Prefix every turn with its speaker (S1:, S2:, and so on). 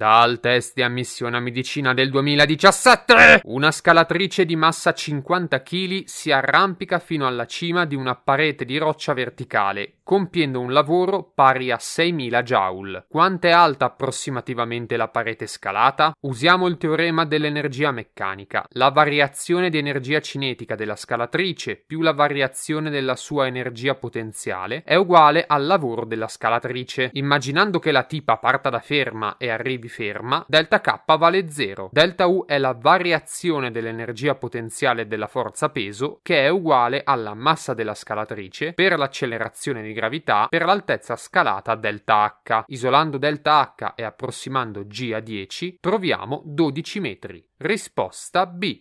S1: Dal test di ammissione a medicina del 2017, una scalatrice di massa 50 kg si arrampica fino alla cima di una parete di roccia verticale, compiendo un lavoro pari a 6.000 joule. Quanto è alta approssimativamente la parete scalata? Usiamo il teorema dell'energia meccanica. La variazione di energia cinetica della scalatrice più la variazione della sua energia potenziale è uguale al lavoro della scalatrice. Immaginando che la tipa parta da ferma e arrivi ferma, delta K vale 0. Delta U è la variazione dell'energia potenziale della forza peso che è uguale alla massa della scalatrice per l'accelerazione di gravità per l'altezza scalata delta H. Isolando delta H e approssimando G a 10 troviamo 12 metri. Risposta B.